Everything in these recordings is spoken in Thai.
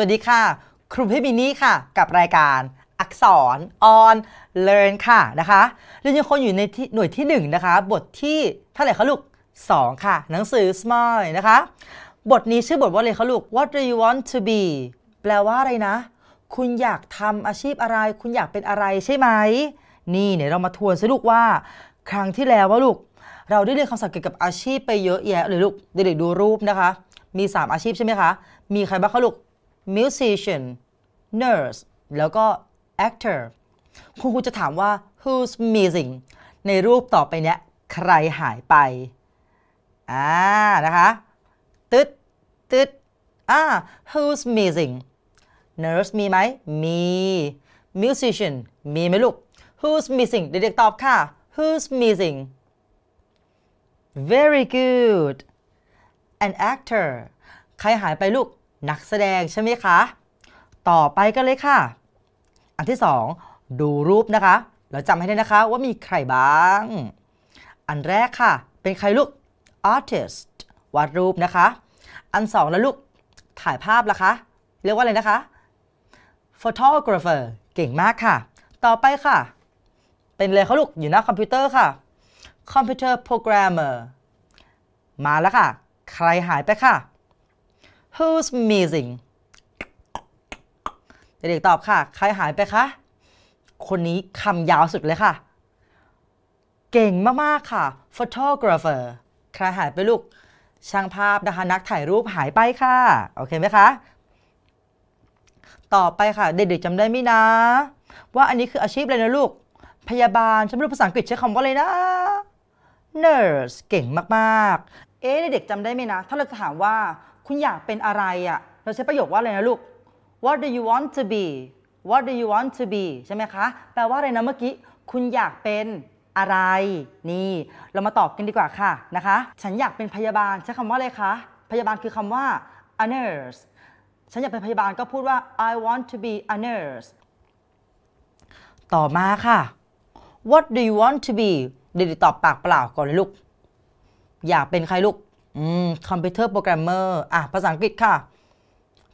วัสดีค่ะ ครูพี่มินี่ค่ะ กับรายการอักษร on learn ค่ะนะคะ เรียนยังคงอยู่ในหน่วยที่1นะคะ บทที่เท่าไหร่คะลูก2 ค่ะ หนังสือ s m i l e นะคะ บทนี้ชื่อบทว่าอะไรคะลูก what do you want to be แปลว่าอะไรนะ คุณอยากทำอาชีพอะไร คุณอยากเป็นอะไรใช่ไหม นี่เนี่ยเรามาทวนสิลูกว่า ครั้งที่แล้วว่าลูก เราได้เรียนคำศัพท์เกี่ยวกับอาชีพไปเยอะแยะเลยลูกเด็กๆดูรูปนะคะ มี 3 อาชีพใช่ไหมคะ มีใครบ้างคะลูก musician nurse แล้วก็ actor คุณครูจะถามว่า who's missing ในรูปต่อไปเนี้ยใครหายไปอ่านะคะตึ๊ดตึ๊ดอ่า who's missing nurse มีไหมมี musician มีไหมลูก who's missing เด็กๆตอบค่ะ who's missing very good an actor ใครหายไปลูกนักแสดงใช่ไหมคะ ต่อไปกันเลยค่ะ อันที่ 2 ดูรูปนะคะ เราจำให้ได้นะคะว่ามีใครบ้าง อันแรกค่ะ เป็นใครลูก artist วาดรูปนะคะ อันสองแล้วลูกถ่ายภาพล่ะคะ เรียกว่าอะไรนะคะ photographer เก่งมากค่ะ ต่อไปค่ะ เป็นเลยเขาลูกอยู่หน้าคอมพิวเตอร์ค่ะ computer programmer มาแล้วค่ะ ใครหายไปค่ะ who's missing เด็กๆตอบค่ะ ใครหายไปคะ คนนี้คำยาวสุดเลยค่ะ เก่งมาก ๆ ค่ะ photographer ใครหายไปลูก ช่างภาพนะคะ นักถ่ายรูปหายไปค่ะ โอเคไหมคะ ต่อไปค่ะเด็กๆจำได้ไหมนะ ว่าอันนี้คืออาชีพอะไรนะลูกพยาบาลฉันไม่รู้ภาษาอังกฤษใช้คำว่าอะไรนะ nurse เก่งมาก ๆ เอ๊ะ เด็กๆจำได้ไหมนะ ถ้าเราจะถามว่าคุณอยากเป็นอะไรอะ่ะ เราใช้ประโยคว่าอะไรนะลูก what do you want to be what do you want to be ใช่ไหมคะ แปลว่าอะไรนะเมื่อกี้ คุณอยากเป็นอะไร นี่ เรามาตอบกันดีกว่าค่ะนะคะ ฉันอยากเป็นพยาบาลใช้คำว่าอะไรคะพยาบาลคือคำว่า a nurse ฉันอยากเป็นพยาบาลก็พูดว่า I want to be a nurse ต่อมาค่ะ What do you want to be เดี๋ยวตอบปากเปล่าก่อนเลยลูก อยากเป็นใครลูกอืมคอมพิวเตอร์โปรแกรมเมอร์ อ่ะ ภาษาอังกฤษค่ะ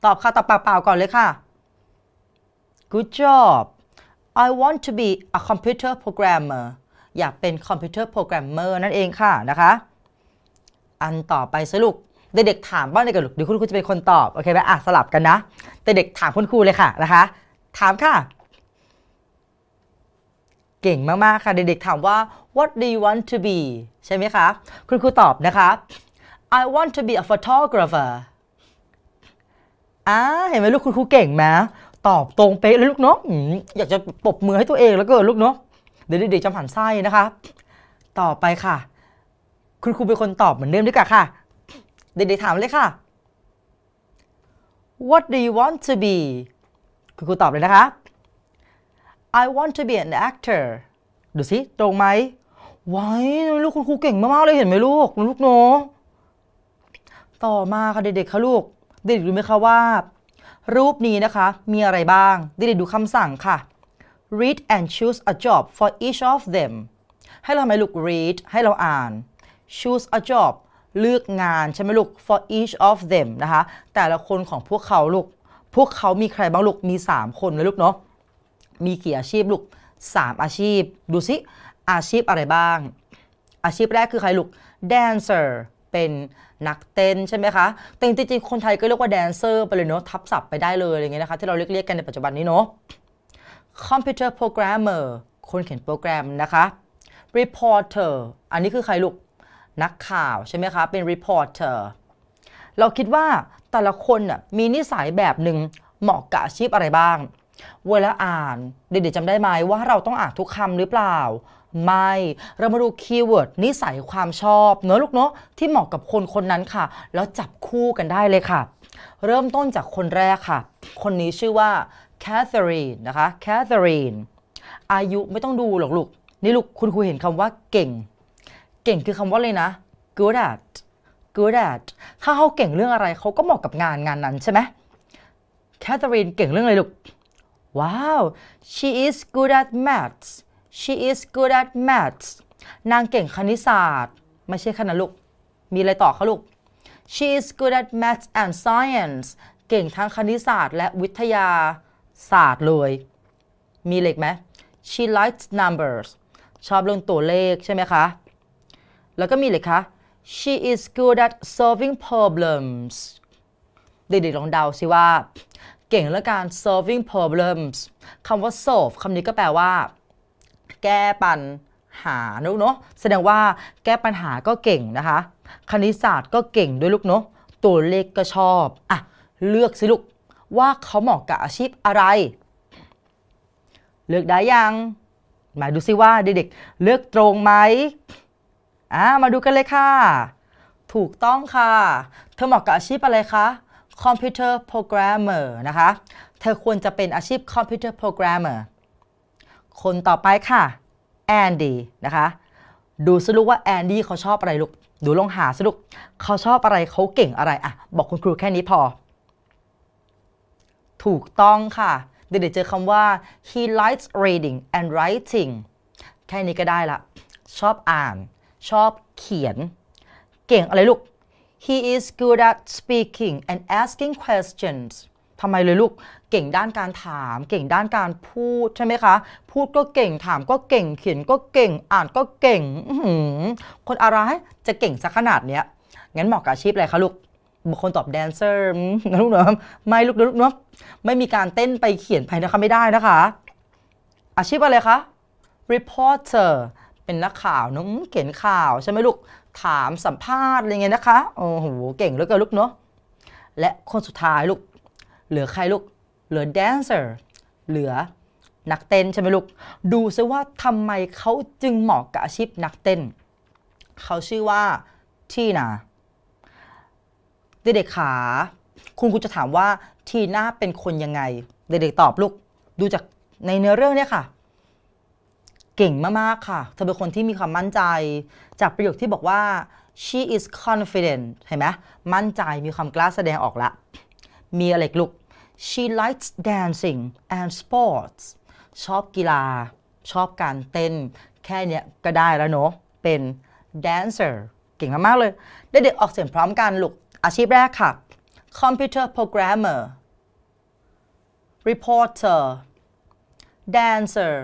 ตอบค่ะ ตอบเปล่าๆก่อนเลยค่ะ Good job I want to be a computer programmer อยากเป็นคอมพิวเตอร์โปรแกรมเมอร์นั่นเองค่ะนะคะ อันต่อไปสรุป เด็กๆถามบ้างเลยกันลูกเดี๋ยวคุณครูจะเป็นคนตอบ โอเคไหม อ่ะ สลับกันนะเด็กๆถามคุณครูเลยค่ะนะคะ ถามค่ะ เก่งมาก ๆ ค่ะ เด็กๆถามว่า what do you want to be ใช่ไหมคะคุณครูตอบนะคะ I want to be a photographer อ่าเห็นไหมลูกคุณครูเก่งนะตอบตรงเป๊ะเลยลูกเนาะอยากจะปบมือให้ตัวเองแล้วก็ลูกเนาะเดี๋ยวเด็กๆจำหันไส้นะคะต่อไปค่ะ คุณครูเป็นคนตอบเหมือนเดิมด้วยกันค่ะ เด็กๆถามเลยค่ะ What do you want to be คุณครูตอบเลยนะคะ I want to be an actor ดูสิตรงไหมว้ายลูกคุณครูเก่งมากๆเลยเห็นไหมลูก ลูกเนาะต่อมาค่ะเด็กๆค่ะลูก เด็กๆรู้ไหมคะว่า รูปนี้นะคะมีอะไรบ้างเด็กๆ ดูคำสั่งค่ะ read and choose a job for each of them ให้เราทำไมลูก read ให้เราอ่าน choose a job เลือกงานใช่ไหมลูก for each of them นะคะแต่ละคนของพวกเขาลูก พวกเขามีใครบ้างลูก มี 3 คนเลยลูกเนาะมีกี่อาชีพลูก 3 อาชีพดูสิอาชีพอะไรบ้าง อาชีพแรกคือใครลูก dancer เป็นนักเต้นใช่ไหมคะแต่จริงๆคนไทยก็เรียกว่าแดนเซอร์ไปเลยเนาะทับศัพท์ไปได้เลยอะไรเงี้ยนะคะ ที่เราเรียกยกันในปัจจุบันนี้เนาะคอมพิวเตอร์โปรแกรมเมอร์คนเขียนโปรแกรมนะคะรีพอร์เตอร์อันนี้คือใครลูกนักข่าวใช่ไหมคะ เป็นรีพอร์เตอร์เราคิดว่าแต่ละคนน่ะมีนิสัยแบบหนึ่งเหมาะกับอาชีพอะไรบ้าง เวลาอ่านเด็กๆจำได้ไหมว่าเราต้องอ่านทุกคำหรือเปล่าไม่ เรามาดูคีย์เวิร์ดนิสัยความชอบเนอะลูกเนาะที่เหมาะกับคนคนนั้นค่ะ แล้วจับคู่กันได้เลยค่ะ เริ่มต้นจากคนแรกค่ะ คนนี้ชื่อว่าแคทเธอรีนนะคะแคทเธอรีนอายุไม่ต้องดูหรอกลูกนี่ลูกคุณครูเห็นคำว่าเก่ง เก่งคือคำว่าเลยนะ good at good at ถ้าเขาเก่งเรื่องอะไรเขาก็เหมาะกับงานงานนั้นใช่ไหมแคทเธอรีนเก่งเรื่องอะไรลูกว้าว she is good at maths she is good at maths นางเก่งคณิตศาสตร์ ไม่ใช่คณนลูกมีอะไรต่อคะลูก she is good at maths and science เก่งทั้งคณิตศาสตร์ และวิทยาศาสตร์เลย มีเลขไหม she likes numbers ชอบเรื่องตัวเลขใช่ไหมคะ แล้วก็มีเลยคะ she is good at solving problems เด็กๆลองเดาสิว่า เก่งเรื่องการ solving problems คำว่า solve คำนี้ก็แปลว่าแก้ปัญหาลูกเนาะแสดงว่าแก้ปัญหาก็เก่งนะคะคณิตศาสตร์ก็เก่งด้วยลูกเนาะตัวเลขก็ชอบอ่ะเลือกสิลูก ว่าเขาเหมาะกับอาชีพอะไร เลือกได้ยังมาดูซิว่าเด็กๆเลือกตรงไหมอ่ามาดูกันเลยค่ะ ถูกต้องค่ะ เธอเหมาะกับอาชีพอะไรคะคอมพิวเตอร์โปรแกรมเมอร์นะคะ เธอควรจะเป็นอาชีพคอมพิวเตอร์โปรแกรมเมอร์คนต่อไปค่ะแอนดี้นะคะดูสรุปว่าแอนดี้เขาชอบอะไรลูกดูลองหาสรุปเขาชอบอะไรเขาเก่งอะไรอ่ะบอกคุณครูแค่นี้พอ ถูกต้องค่ะเดี๋ยวเจอคำว่า he likes reading and writing แค่นี้ก็ได้ละชอบอ่าน ชอบเขียน เก่งอะไรลูก he is good at speaking and asking questions ทำไมเลยลูก เก่งด้านการถาม เก่งด้านการพูดใช่ไหมคะ พูดก็เก่งถามก็เก่งเขียนก็เก่ง อ่านก็เก่งคนอะไรจะเก่งสักขนาดเนี้ยงั้นเหมาะกับอาชีพอะไรคะลูกบางคนตอบแดนเซอร์นะลูกเนาะไม่ลูกเนะลูกเนาะไม่มีการเต้นไปเขียนไปนะคะไม่ได้นะคะ อาชีพอะไรคะ reporter เป็นนักข่าวน้ะงเขียนข่าวใช่ไหมลูกถามสัมภาษณ์อะไรเงี้ยนะคะโอ้โหเก่งเหลือเกินลูกเนาะและคนสุดท้ายลูกเหลือใครลูก เหลือแดนเซอร์เหลือนักเต้นใช่ไหมลูก ดูซิว่าทำไมเขาจึงเหมาะกับอาชีพนักเต้น เขาชื่อว่าทีนาเด็กๆขา คุณคูจะถามว่าทีน่าเป็นคนยังไง เด็กๆตอบลูกดูจากในเนื้อเรื่องเนี่ยค่ะ เก่งมากๆค่ะเธอเป็นคนที่มีความมั่นใจจากประโยคที่บอกว่า she is confident เห็นไหมมั่นใจมีความกล้าแสดงออกละมีอะไรลูก she likes dancing and sports ชอบกีฬา ชอบการเต้น แค่เนี้ยก็ได้แล้วเนาะ เป็น dancer เก่งมากๆเลยเด็กๆออกเสียงพร้อมกันลูกอาชีพแรกค่ะ computer programmer reporter dancer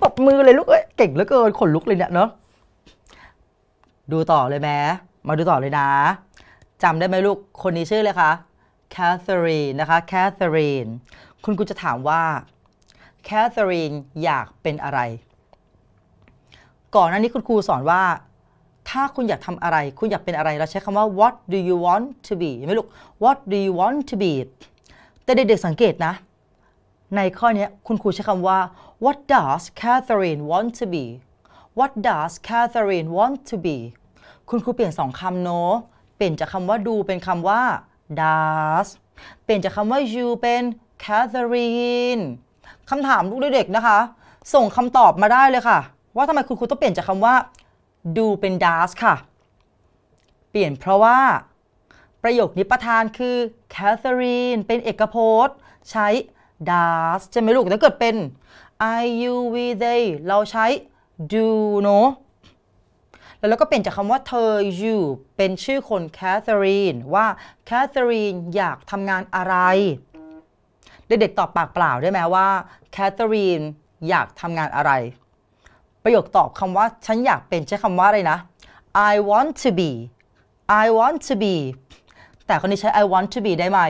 ปบมือเลยลูกเอ้ยเก่งเหลือเกินขนลุกเลยเนี่ยเนาะ ดูต่อเลยแม้มาดูต่อเลยนะจำได้ไหมลูก คนนี้ชื่อเลยคะแคทเธอรีนนะคะแคทเธอรีนคุณกูจะถามว่าแคทเธอรีนอยากเป็นอะไร ก่อนหน้านี้คุณครูสอนว่า ถ้าคุณอยากทำอะไร คุณอยากเป็นอะไรเราใช้คำว่า what do you want to be ไม่ลูก what do you want to be แต่เด็กๆสังเกตนะ ในข้อนี้คุณครูใช้คำว่า what does Catherine want to be what does Catherine want to be คุณครูเปลี่ยนสองคำโนเปลี่ยนจากคำว่าดู เป็นคำว่า does เปลี่ยนจากคำว่า you เป็น Catherine คำถามลูกเด็กๆนะคะ ส่งคำตอบมาได้เลยค่ะ ว่าทำไมคุณครูต้องเปลี่ยนจากคำว่า do เป็น does ค่ะ เปลี่ยนเพราะว่า ประโยคนี้ประธานคือ Catherine เป็นเอกพจน์ใช้ does ใช่ไหมลูก ถ้าเกิดเป็น I you we they เราใช้ do เนาะแล้วเราก็เปลี่ยนจากคำว่าเธอ you เป็นชื่อคนแคทเธอรีนว่าแคทเธอรีนอยากทำงานอะไรเด็กๆตอบปากเปล่าได้ไหมว่าแคทเธอรีนอยากทำงานอะไร ประโยคตอบคำว่าฉันอยากเป็นใช้คำว่าอะไรนะ I want to be I want to be แต่คนนี้ใช้ I want to be ได้ไหม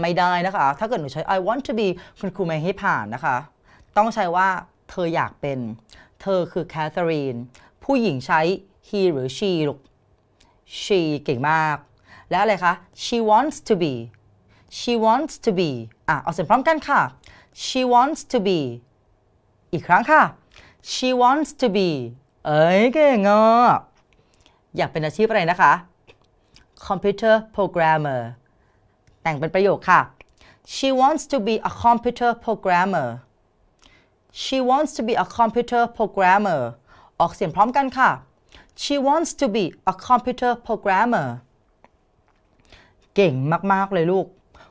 ไม่ได้นะคะ ถ้าเกิดหนูใช้ I want to be คุณครูไม่ให้ผ่านนะคะ ต้องใช้ว่าเธออยากเป็น เธอคือแคทเธอรีนผู้หญิงใช้ he หรือ she ลูก she เก่งมากแล้วอะไรคะ she wants to be she wants to be อ่ะเอาเสียงพร้อมกันค่ะ she wants to be อีกครั้งค่ะ she wants to be เอ้ยเก่งอ่ะอยากเป็นอาชีพอะไรนะคะ computer programmer แต่งเป็นประโยคค่ะ she wants to be a computer programmer she wants to be a computer programmer ออกเสียงพร้อมกันค่ะ she wants to be a computer programmer เก่งมากๆเลยลูก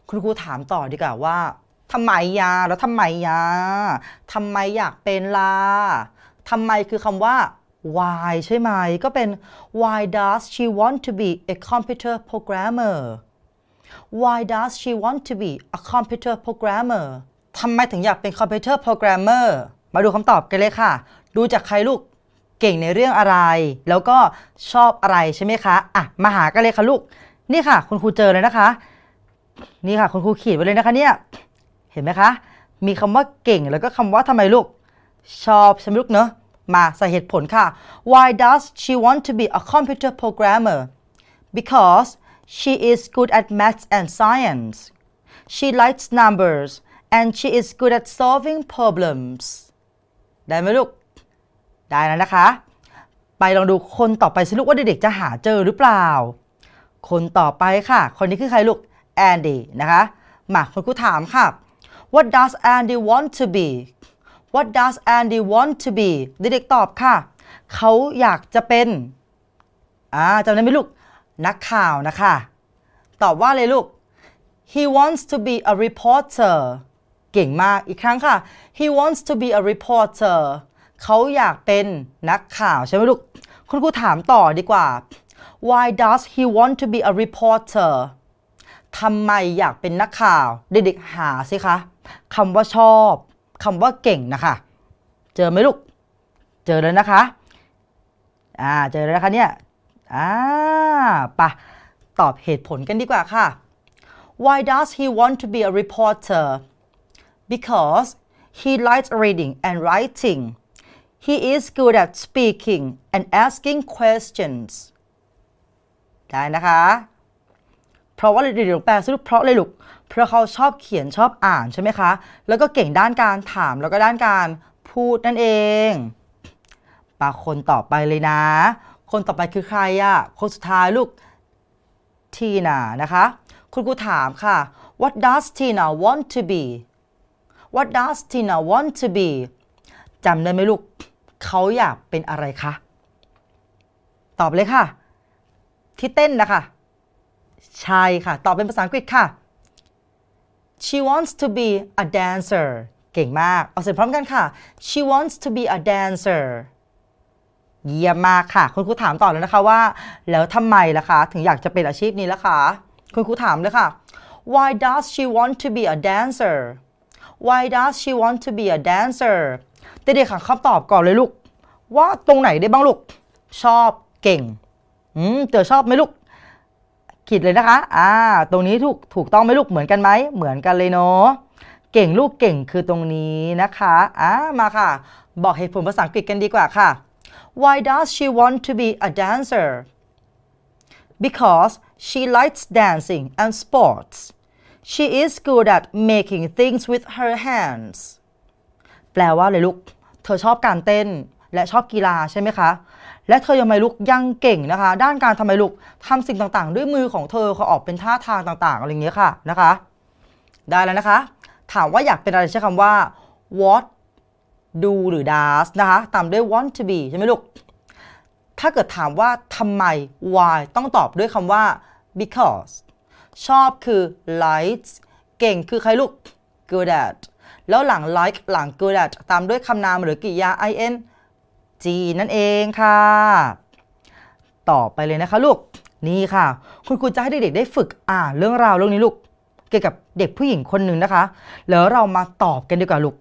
คุณครูถามต่อดีกว่าว่าทำไมยาแล้วทำไมยาทำไมอยากเป็นลาทำไมคือคำว่า why ใช่ไหม ก็เป็น why does she want to be a computer programmer why does she want to be a computer programmer ทำไมถึงอยากเป็นคอมพิวเตอร์โปรแกรมเมอร์มาดูคำตอบกันเลยค่ะ ดูจากใครลูกเก่งในเรื่องอะไร แล้วก็ชอบอะไรใช่ไหมคะอ่ะมาหากันเลยค่ะลูก นี่ค่ะคุณครูเจอเลยนะคะ นี่ค่ะคุณครูขีดไว้เลยนะคะเนี่ย เห็นไหมคะ มีคำว่าเก่ง แล้วก็คำว่าทำไมลูกชอบใช่ไหมลูกเนอะมาใส่เหตุผลค่ะ Why does she want to be a computer programmer Because she is good at maths and science She likes numbers and she is good at solving problems ได้ไหมลูกได้แล้วนะคะ ไปลองดูคนต่อไปสิลูกว่าเด็กๆจะหาเจอหรือเปล่า คนต่อไปค่ะ คนนี้คือใครลูกแอนดี้นะคะ มาคนกูถามค่ะ What does Andy want to be What does Andy want to be เด็กๆตอบค่ะ เขาอยากจะเป็นอ่าจำได้ไหมลูกนักข่าวนะคะตอบว่าเลยลูก He wants to be a reporter เก่งมากอีกครั้งค่ะ He wants to be a reporter เขาอยากเป็นนักข่าวใช่ไหมลูก คุณครูถามต่อดีกว่า why does he want to be a reporter ทำไมอยากเป็นนักข่าวเด็กๆหาสิคะคำว่าชอบคำว่าเก่งนะคะ เจอไหมลูก เจอแล้วนะคะ อ่า เจอแล้วนะคะเนี่ย อ่าปะตอบเหตุผลกันดีกว่าค่ะ why does he want to be a reporter because he likes reading and writing he is good at speaking and asking questions ได้นะคะ เพราะว่าเดยลูกแปลสรุปเพราะเลยลูก เพราะเขาชอบเขียนชอบอ่าน ใช่ไหมคะ แล้วก็เก่งด้านการถาม แล้วก็ด้านการพูดนั่นเอง ปาคนต่อไปเลยนะ คนต่อไปคือใครอะ คนสุดท้ายลูกทีน่านะคะ คุณครูถามค่ะ what does Tina want to be what does Tina want to be จำได้ไหมลูกเขาอยากเป็นอะไรคะตอบเลยค่ะที่เต้นนะคะใช่ค่ะตอบเป็นภาษาอังกฤษค่ะ she wants to be a dancer เก่งมากเอาเสร็จพร้อมกันค่ะ she wants to be a dancer เยี่ยมมากค่ะคุณครูถามต่อเลยนะคะว่า แล้วทำไมล่ะคะถึงอยากจะเป็นอาชีพนี้ล่ะคะคุณครูถามเลยค่ะ why does she want to be a dancer why does she want to be a dancer เด็กๆะาคำตอบก่อนเลยลูกว่าตรงไหนได้บ้างลูก ชอบเก่งอืมเจอชอบไหมลูกขีดเลยนะคะอ่าตรงนี้ถูกถูกต้องไหมลูกเหมือนกันไหมเหมือนกันเลยเนาะเก่งลูกเก่งคือตรงนี้นะคะอ่ามาค่ะบอกเหตุผลภาษาอังกฤษกันดีกว่าค่ะ Why does she want to be a dancer? Because she likes dancing and sports. She is good at making things with her hands. แปลว่าเลยลูกธอชอบการเต้นและชอบกีฬาใช่ไหมคะ และเธอยังไมลุกยังเก่งนะคะ ด้านการทำไมลุกทำสิ่งต่างๆ ด้วยมือของเธอเขาออกเป็นท่าทางต่าง ๆ อะไรเงี้ยค่ะนะคะได้แล้วนะคะ ถามว่าอยากเป็นอะไรใช้คำว่า what do หรือ does นะคะตามด้วย want to be ใช่ไหมลูก ถ้าเกิดถามว่าทำไม why ต้องตอบด้วยคำว่า because ชอบคือ likes เก่งคือใครลูก good at แล้วหลัง like หลัง good at ตามด้วยคำนามหรือกริยา ing นั่นเองค่ะ ต่อไปเลยนะคะลูก นี่ค่ะ คุณครูจะให้เด็ก ๆ ได้ฝึกอ่านเรื่องราวเรื่องนี้ลูกเกี่ยวกับเด็กผู้หญิงคนหนึ่งนะคะ แล้วเรามาตอบกันดีกว่าลูก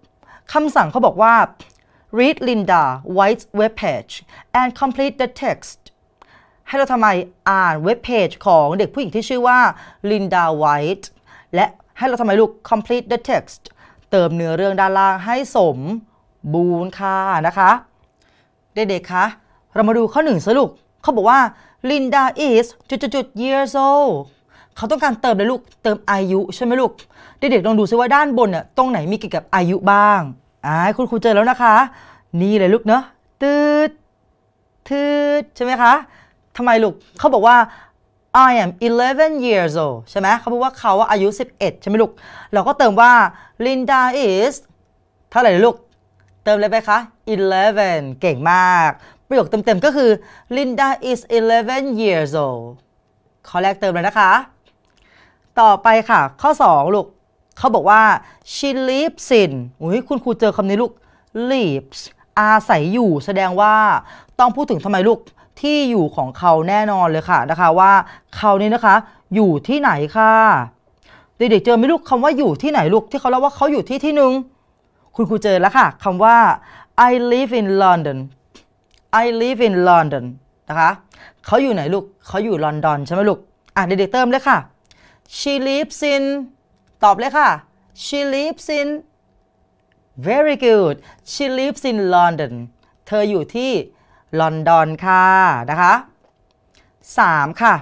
คำสั่งเขาบอกว่า read Linda White's web page and complete the text ให้เราทำไมอ่านเว็บเพจของเด็กผู้หญิงที่ชื่อว่า Linda White และให้เราทำไมลูก complete the text เติมเนื้อเรื่องด้านล่างให้สม บูรณ์ค่ะนะคะ เด็กๆคะเรามาดูข้อหนึ่งสรุปเขาบอกว่า Linda is จุดๆ years old เขาต้องการเติมเลยลูกเติมอายุใช่ไหมลูก เด็กๆลองดูซิว่าด้านบนเนี่ยตรงไหนมีเกี่ยวกับอายุบ้างอ่าคุณครูเจอแล้วนะคะ นี่เลยลูกเนาะตืดตืดใช่ไหมคะทำไมลูก เขาบอกว่า I am 11 years old ใช่ไหมเขาพูดว่าเขาอายุ 11 ใช่ไหมลูก เราก็เติมว่า Linda is เท่าไหร่ลูก เติมเลยไปคะ11 เก่งมาก ประโยคเต็มๆก็คือ Linda is 11 years old ข้อแรกเติมเลยนะคะ ต่อไปค่ะ ข้อ2ลูก เขาบอกว่า she lives in อุ้ยคุณครูเจอคำนี้ลูก lives อาศัยอยู่ แสดงว่าต้องพูดถึงทำไมลูกที่อยู่ของเขาแน่นอนเลยค่ะนะคะว่าเขานี่นะคะอยู่ที่ไหนค่ะเด็กๆเจอไหมลูกคำว่าอยู่ที่ไหนลูกที่เขาเล่าว่าเขาอยู่ที่ที่หนึ่งคุณครูเจอแล้วค่ะคำว่า I live in London I live in London นะคะเขาอยู่ไหนลูกเขาอยู่ลอนดอนใช่ไหมลูกอ่ะเด็กๆเติมเลยค่ะ she lives in ตอบเลยค่ะ she lives in very good she lives in London เธออยู่ที่ลอนดอนค่ะนะคะ 3. ค่ะ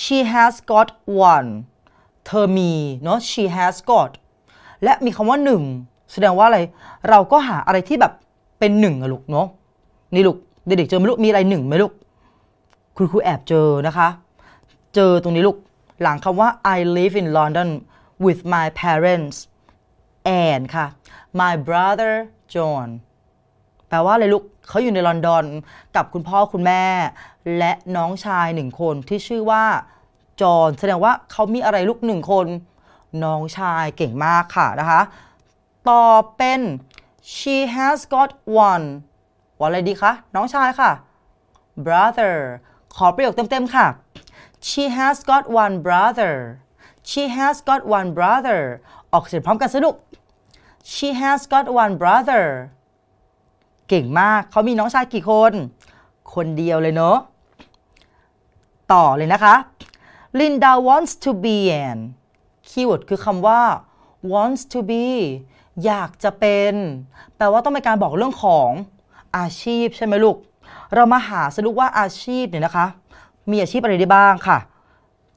she has got one เธอมีเนาะ she has got และมีคำว่าหนึ่งแสดงว่าอะไรเราก็หาอะไรที่แบบเป็นหนึ่งอะลูกเนาะนี่ลูกเด็กๆเจอไหมลูกมีอะไรหนึ่งไหมลูกคุณครูแอบเจอนะคะเจอตรงนี้ลูกหลังคำว่า I live in London with my parents and ค่ะ my brother John แปลว่าอะไรลูกเขาอยู่ในลอนดอนกับคุณพ่อคุณแม่ และน้องชายหนึ่งคนที่ชื่อว่าจอ์นแสดงว่าเขามีอะไรลูกหนึ่งคน น้องชายเก่งมากค่ะนะคะต่อเป็น she has got one ว่าอะไรดีคะน้องชายค่ะ brother ขอประโยคเต็มๆค่ะ she has got one brother she has got one brother ออกเสียงพร้อมกันสนุก she has got one brother เก่งมากเขามีน้องชายกี่คน คนเดียวเลยเนาะ ต่อเลยนะคะ Linda wants to be an คีย์เวิร์ดคือคำว่า wants to be อยากจะเป็น แปลว่าต้องเป็นการบอกเรื่องของอาชีพใช่ไหมลูก เรามาหาสรุปว่าอาชีพเนี่ยนะคะ มีอาชีพอะไรได้บ้างค่ะ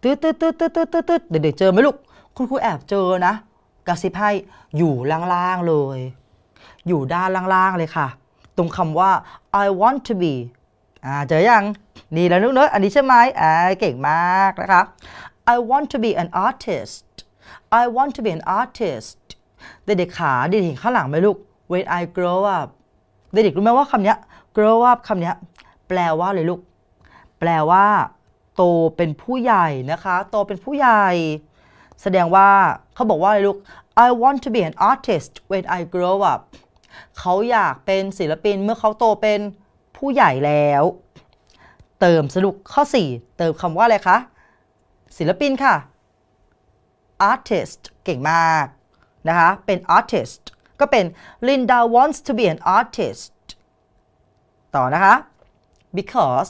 ตืดตืดตืดตืดตืดตืดตืดเด็กๆเจอไหมลูก คุณครูแอบเจอนะกระซิบให้อยู่ล่างๆเลย อยู่ด้านล่างๆเลยค่ะตรงคำว่า I want to be อ่าเจอยัง นี่แล้วนุ๊กเนอะอันนี้ใช่ไหมอ่าเก่งมากนะคะ I want to be an artist I want to be an artist เด็กๆขาเด็กเห็นข้างหลังไหมลูก When I grow up เด็กๆรู้ไหมว่าคำนี้ grow up คำนี้แปลว่าอะไรลูกแปลว่าโตเป็นผู้ใหญ่นะคะโตเป็นผู้ใหญ่ แสดงว่าเขาบอกว่าอะไรลูก I want to be an artist when I grow up เขาอยากเป็นศิลปินเมื่อเขาโตเป็นผู้ใหญ่แล้ว เติมสรุปข้อ 4 เติมคำว่าอะไรคะศิลปินค่ะ artist เก่งมากนะคะเป็น artist ก็เป็น Linda wants to be an artist ต่อนะคะ because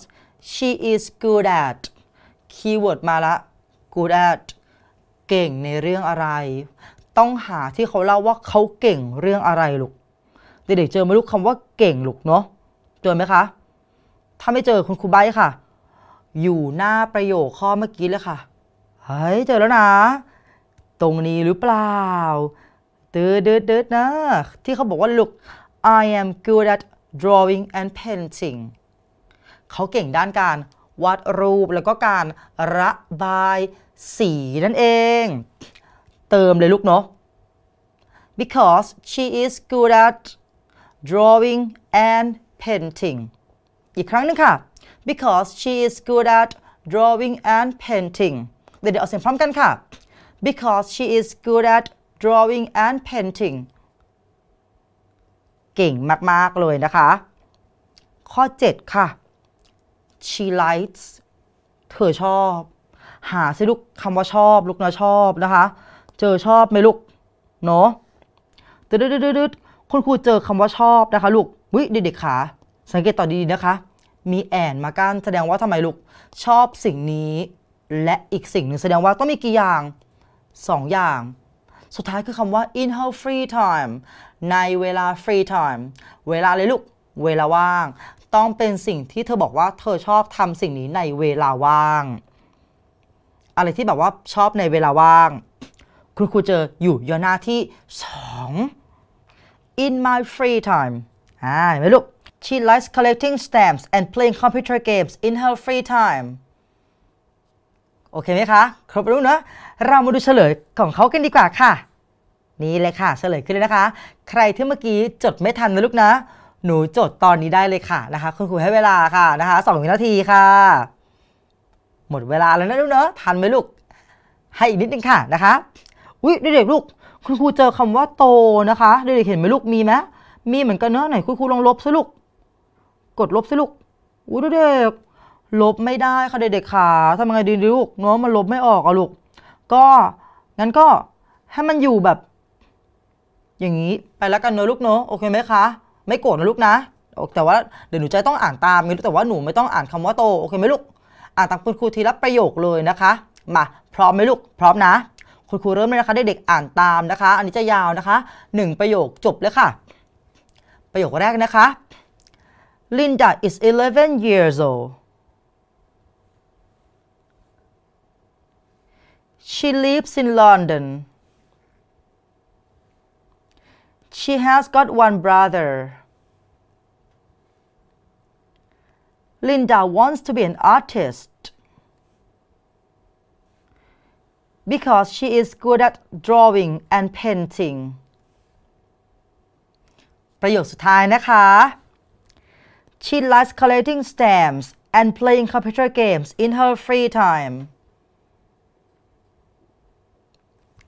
she is good at keyword มาละ good at เก่งในเรื่องอะไร ต้องหาที่เขาเล่าว่าเขาเก่งเรื่องอะไรลูกเด็กๆเจอไม่รู้คำว่าเก่งลูกเนาะเจอไหมคะถ้าไม่เจอคุณครูใบค่ะอยู่หน้าประโยคข้อเมื่อกี้เลยค่ะเฮ้ยเจอแล้วนะตรงนี้หรือเปล่าเดิดเดิดเดิดนะที่เขาบอกว่าลูก I am good at drawing and painting เขาเก่งด้านการวาดรูปแล้วก็การระบายสีนั่นเอง เติมเลยลูกเนาะ because she is good at drawing and painting อีกครั้งนึงค่ะ because she is good at drawing and painting เดี๋ยวเอาเสียงพร้อมกันค่ะ because she is good at drawing and painting เก่งมากๆเลยนะคะ ข้อ7ค่ะ she likes เธอชอบ หาสิลูกคำว่าชอบ ลูกนะชอบนะคะ เจอชอบไหมลูก เนาะดืดดดคุณครูเจอคำว่าชอบนะคะลูกวิเด็กๆขา สังเกตต่อดีๆนะคะ มีแอนมากั้นแสดงว่าทำไมลูกชอบสิ่งนี้ และอีกสิ่งหนึ่งแสดงว่าต้องมีกี่อย่าง2ออย่าง สุดท้ายคือคำว่า in her free time ในเวลา free time เวลาเลยลูก เวลาว่าง ต้องเป็นสิ่งที่เธอบอกว่าเธอชอบทำสิ่งนี้ในเวลาว่าง อะไรที่แบบว่าชอบในเวลาว่างคุณครูเจออยู่ย่อหน้าที่สอง in my free time อ่าไม่ลูก she likes collecting stamps and playing computer games in her free time โอเคไหมคะครบรู้เนะเรามาดูเฉลยของเขากันดีกว่าค่ะ นี่เลยค่ะเฉลยขึ้นเลยนะคะ ใครที่เมื่อกี้จดไม่ทันนะลูกนะ หนูจดตอนนี้ได้เลยค่ะนะคะ คุณครูให้เวลาค่ะนะคะสองวินาทีค่ะ หมดเวลาแล้วนะลูกเนะทันไหมลูก ให้อีกนิดนึงค่ะนะคะ อุ้ยเด็กๆลูกคุณครูเจอคำว่าโตนะคะเด็กๆเห็นไหมลูกมีไหมมีเหมือนกันเนอะไหนคุณครูลองลบสิลูกกดลบสิลูกอู้เด็กลบไม่ได้ค่ะเด็กๆขาทำยังไงดีลูกเนาะมันลบไม่ออกอะลูกก็งั้นก็ให้มันอยู่แบบ อย่างนี้ไปแล้วกันเนอะลูกเนอะโอเคไหมคะ ไม่โกรธนะลูกนะแต่ว่าเดี๋ยวหนูจะต้องอ่านตามแต่ว่าหนูไม่ต้องอ่านคำว่าโตโอเคไหมลูกอ่านตามคุณครูทีละประโยคเลยนะคะมาพร้อมไหมลูกพร้อมนะคุณครูเริ่มเลยนะคะเด็กๆอ่านตามนะคะอันนี้จะยาวนะคะ1ประโยคจบเลยค่ะประโยคแรกนะคะ Linda is 11 years old She lives in London She has got one brother Linda wants to be an artist because she is good at drawing and painting ประโยคสุดท้ายนะคะ She likes collecting stamps and playing computer games in her free time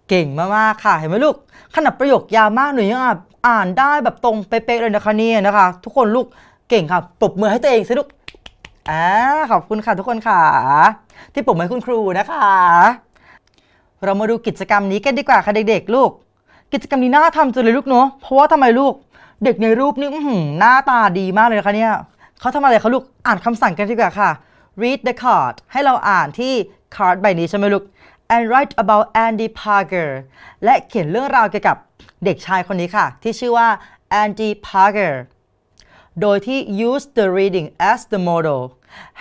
เก่งมาก ๆ ค่ะ เห็นไหมลูก ขนาดประโยคยาวมากหนูยังอ่านได้แบบตรงเป๊ะๆเลยนะคะนี่นะคะ ทุกคนลูกเก่งค่ะปรบมือให้ตัวเองสิลูกอ่าขอบคุณค่ะทุกคนค่ะ ที่ปบมให้คุณครูนะคะเรามาดูกิจกรรมนี้กันดีกว่าค่ะเด็กๆลูก กิจกรรมนี้น่าทำจังเลยลูกเนาะเพราะว่าทำไมลูก เด็กในรูปนี่หน้าตาดีมากเลยนะคะเนี่ยเขาทำอะไรคะลูก อ่านคำสั่งกันดีกว่าค่ะ read the card ให้เราอ่านที่ card ใบนี้ใช่ไหมลูก and write about Andy Parker และเขียนเรื่องราวเกี่ยวกับเด็กชายคนนี้ค่ะ ที่ชื่อว่า Andy Parker โดยที่ use the reading as the model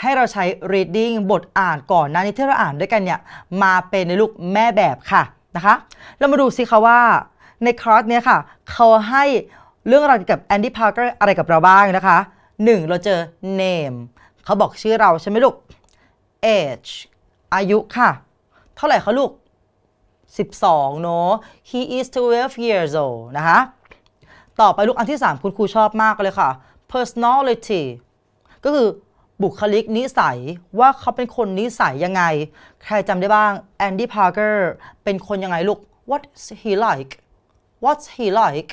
ให้เราใช้ reading บทอ่านก่อนหน้านี้ที่เราอ่านด้วยกันเนี่ย มาเป็นในลูกแม่แบบค่ะนะคะเรามาดูสิคะว่า ในคลาสเนี้ยค่ะ เขาให้เรื่องราวกับแอนดี้พาร์เกอร์อะไรกับเราบ้างนะคะ 1. เราเจอ name เขาบอกชื่อเราใช่ไหมลูก age อายุค่ะ เท่าไหร่เขาลูก 12 เนาะ he is 12 years old นะคะ ต่อไปลูกอันที่ 3 คุณครูชอบมากเลยค่ะ personality ก็คือบุคลิกนิสัยว่าเขาเป็นคนนิสัยยังไงใครจำได้บ้างแอนดี้พาร์เกอร์เป็นคนยังไงลูก what's he like what's he like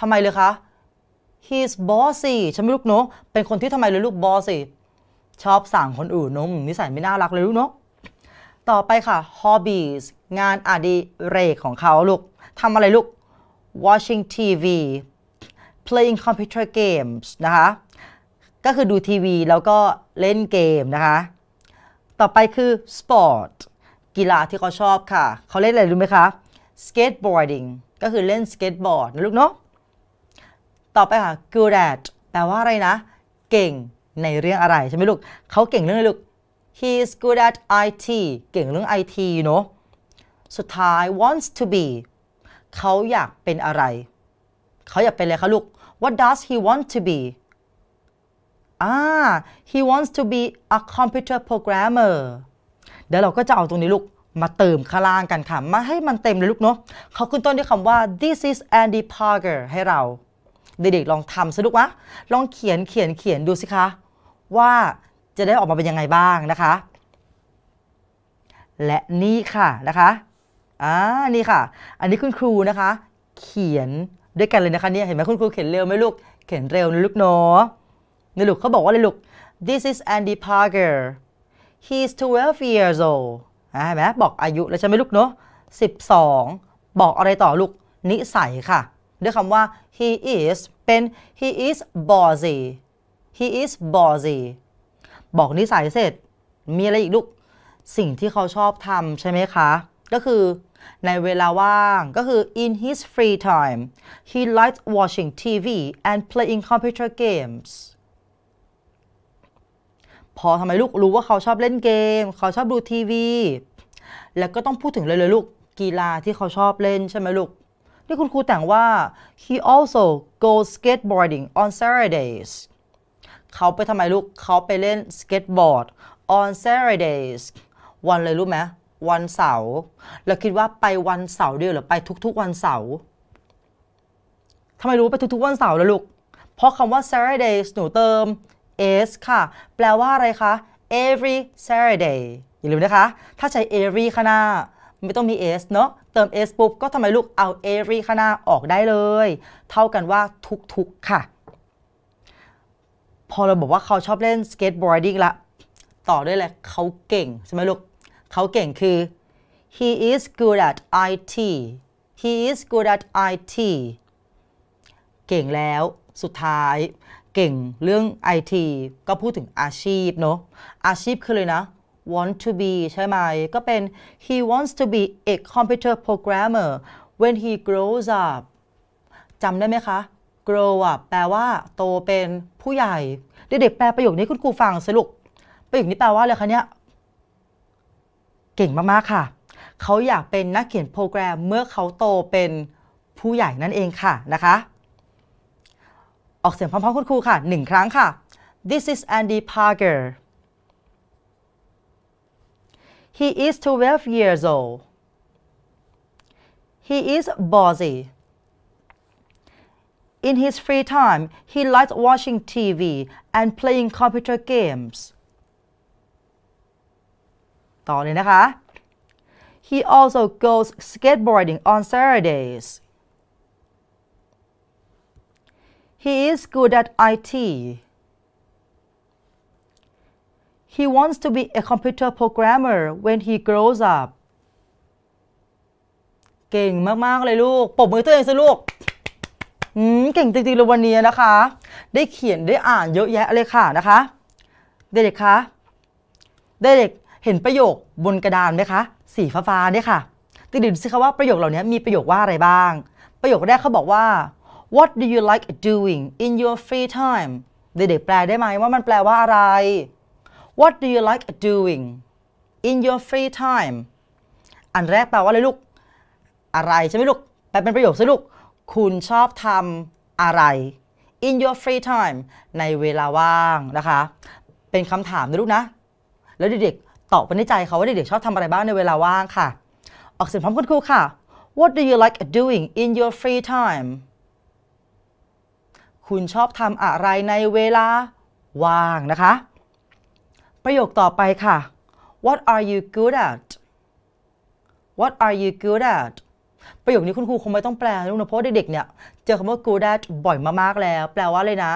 ทำไมเลยคะ he's bossy ฉันไม่ลูกเนาะเป็นคนที่ทำไมเลยลูก bossy ชอบสั่งคนอื่นเนาะนิสัยไม่น่ารักเลยลูกเนาะต่อไปค่ะ hobbies งานอดิเรกของเขาลูกทำอะไรลูก watching TV playing computer games นะคะก็คือดูทีวีแล้วก็เล่นเกมนะคะ ต่อไปคือสปอร์ตกีฬาที่เขาชอบค่ะเขาเล่นอะไรรู้ไหมคะสเกตบอร์ดิงก็คือเล่นสเกตบอร์ดนะลูกเนาะต่อไปค่ะกูแรดแปลว่าอะไรนะเก่งในเรื่องอะไรใช่ไหมลูกเขาเก่งเรื่องอะไรลูก he is good at IT เก่งเรื่อง IT เนาะสุดท้าย wants to be เขาอยากเป็นอะไร เขาอยากเป็นอะไรคะลูก what does he want to be ่า he wants to be a computer programmer เดี๋ยวเราก็จะเอาตรงนี้ลูกมาเติมข้างล่างกันค่ะ มาให้มันเต็มเลยลูกเนาะเขาขึ้นต้นด้วยคำว่า this is Andy Parker ให้เราเด็กๆลองทำสะลูกวะลองเขียนเขียนเขียนดูสิคะ ว่าจะได้ออกมาเป็นยังไงบ้างนะคะ และนี่ค่ะนะคะ อ่านี่ค่ะ อันนี้คุณครูนะคะ เขียนด้วยกันเลยนะคะเนี่ยเห็นไหมคุณครูเขียนเร็วไหมลูกเขียนเร็วนะลูกเนาะนี่ลูกเขาบอกว่าเลยลูก this is Andy Parker he's 12 years old อ่าแม่บอกอายุแล้วใช่ไหมลูกเนาะ12 บอกอะไรต่อลูก นิสัยค่ะด้วยคำว่า he is เป็น he is bossy he is bossy บอกนิสัยเสร็จ มีอะไรอีกลูก สิ่งที่เขาชอบทำใช่ไหมคะ ก็คือในเวลาว่างก็คือ in his free time he likes watching TV and playing computer games พอทำไมลูกรู้ว่าเขาชอบเล่นเกม เขาชอบดูทีวีแล้วก็ต้องพูดถึงเลยเลยลูกกีฬาที่เขาชอบเล่นใช่ไหมลูกนี่คุณครูแต่งว่า he also goes skateboarding on Saturdays เขาไปทำไมลูกเขาไปเล่นสเก็ตบอร์ด on Saturdays วันเลยรู้ไหมวันเสาร์เราคิดว่าไปวันเสาร์เดียวหรือไปทุกๆวันเสาร์ทำไมรู้ไปทุกๆวันเสาร์ล่ะลูกเพราะคำว่า Saturdays หนูเติม is ค่ะแปลว่าอะไรคะ every Saturday อย่าลืมนะคะถ้าใช้ every ข้างหน้าไม่ต้องมี s เนาะเติม s ปุ๊บก็ทำไมลูกเอา every ข้างหน้าออกได้เลยเท่ากันว่า ทุกๆค่ะ พอเราบอกว่าเขาชอบเล่นสเก็ตบอร์ดิ้งละต่อด้วยแหละเขาเก่งใช่ไหมลูกเขาเก่งคือ he is good at IT he is good at IT เก่งแล้ว สุดท้ายเก่งเรื่องไอทีก็พูดถึงอาชีพเนาะอาชีพคือเลยนะ want to be ใช่ไหมก็เป็น he wants to be a computer programmer when he grows up จำได้ไหมคะ grow up แปลว่าโตเป็นผู้ใหญ่ เด็กๆแปลประโยคนี้คุณครูฟังสรุปประโยคนี้แปลว่าอะไรคะเนี่ยเก่งมากๆ ค่ะ เขาอยากเป็นนักเขียนโปรแกรมเมื่อเขาโตเป็นผู้ใหญ่นั่นเองค่ะนะคะออกเสียงพร้อมๆคุณครูค่ะหนึ่งครั้งค่ะ This is Andy Parker He is 12 years old He is bossy In his free time he likes watching TV and playing computer games ต่อเลยนะคะ He also goes skateboarding on Saturdays He is good at IT. He wants to be a computer programmer when he grows up. เก่งมากๆเลยลูกปบมือตัวเองสิลูกอืมเก่งจริงๆเลยวันนี้นะคะ ได้เขียนได้อ่านเยอะแยะเลยค่ะนะคะเด็กๆคะเด็กๆเห็นประโยคบนกระดานไหมคะ สีฟ้าๆเนี่ยค่ะติดดินสิคะว่าประโยคเหล่านี้มีประโยคว่าอะไรบ้าง ประโยคแรกเขาบอกว่า What do you like doing in your free time เด็กๆแปลได้ไหมว่ามันแปลว่าอะไร What do you like doing in your free time อันแรกแปลว่าอะไรลูก อะไรใช่ไหมลูก แปลเป็นประโยคสิลูก คุณชอบทำอะไร in your free time ในเวลาว่าง นะคะ เป็นคำถามนะลูกนะ แล้วเด็กๆตอบไปในใจเขาว่าเด็กๆชอบทำอะไรบ้างในเวลาว่างค่ะ ออกเสียงพร้อมคุณครูค่ะ What do you like doing in your free time คุณชอบทำอะไรในเวลาว่างนะคะ ประโยคต่อไปค่ะ What are you good at What are you good at ประโยคนี้คุณครูคงไม่ต้องแปลลูกนะเพราะเด็กๆเนี่ยเจอคำว่า good at บ่อยมากๆแล้ว แปลว่าเลยนะ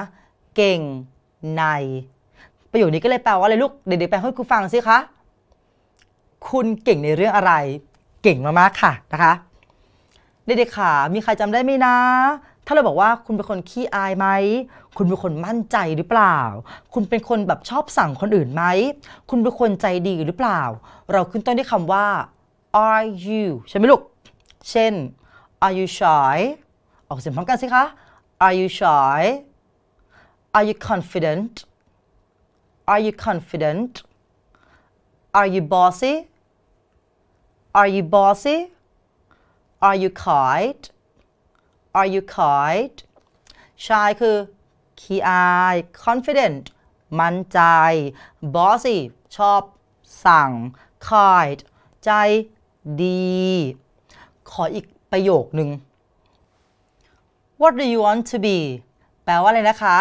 เก่งใน ประโยคนี้ก็เลยแปลว่าอะไรลูกเด็กๆแปลให้ครูฟังสิคะคุณเก่งในเรื่องอะไร เก่งมากๆค่ะนะคะเด็กๆ ขามีใครจำได้ไหมนะถ้าเราบอกว่าคุณเป็นคนขี้อายไหม คุณเป็นคนมั่นใจหรือเปล่า คุณเป็นคนแบบชอบสั่งคนอื่นไหม คุณเป็นคนใจดีหรือเปล่า เราขึ้นต้นด้วยคำว่า are you ใช่ไหมลูก เช่น are you shy ออกเสียงพร้อมกันสิคะ are you shy are you confident are you confident are you bossy are you bossy are you kind are you i o y ช h y คือขี้อาย confident มั่นใจ bossy ชอบสั่ง kind ใจดี ขออีกประโยคหนึ่ง what do you want to be แปลว่าอะไรนะคะ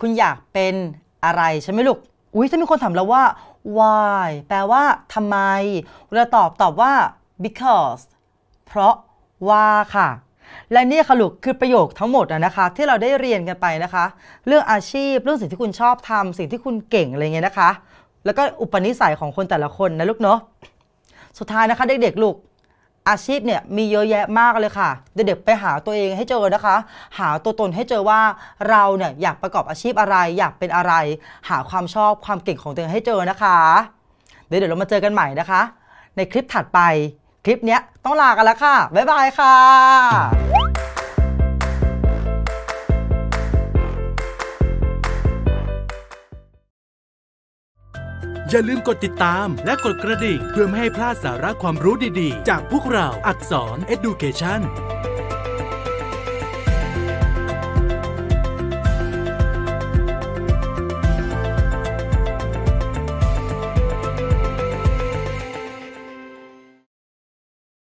คุณอยากเป็นอะไรใช่ไหมลูก อุ้ยถ้ามีคนถามเราว่า why แปลว่าทำไม เราตอบตอบว่า because เพราะว่าค่ะและนี่ค่ะลูก คือประโยคทั้งหมดนะคะ ที่เราได้เรียนกันไปนะคะ เรื่องอาชีพเรื่องสิ่งที่คุณชอบทำ สิ่งที่คุณเก่งอะไรเงี้ยนะคะ แล้วก็อุปนิสัยของคนแต่ละคนนะลูกเนาะสุดท้ายนะคะเด็กๆลูกอาชีพเนี่ยมีเยอะแยะมากเลยค่ะเด็กๆไปหาตัวเองให้เจอนะคะ หาตัวตนให้เจอว่าเราเนี่ยอยากประกอบอาชีพอะไรอยากเป็นอะไรหาความชอบความเก่งของตัวเองให้เจอนะคะเดี๋ยวเรามาเจอกันใหม่นะคะ ในคลิปถัดไปคลิปนี้ต้องลากันแล้วค่ะ บ๊ายบายค่ะ อย่าลืมกดติดตามและกดกระดิ่งเพื่อไม่ให้พลาดสาระความรู้ดีๆ จากพวกเราอักษร Education